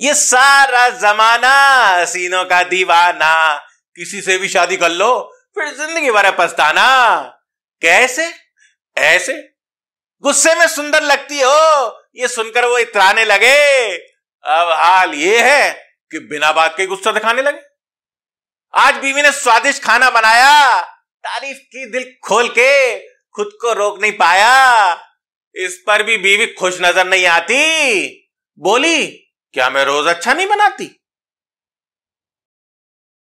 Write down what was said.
ये सारा जमाना हसीनों का दीवाना किसी से भी शादी कर लो फिर जिंदगी भर पछताना कैसे ऐसे गुस्से में सुंदर लगती हो ये सुनकर वो इतराने लगे अब हाल ये है कि बिना बात के गुस्सा दिखाने लगे आज बीवी ने स्वादिष्ट खाना बनाया तारीफ की दिल खोल के खुद को रोक नहीं पाया इस पर भी बीवी खुश नजर नहीं आती बोली क्या मैं रोज अच्छा नहीं बनाती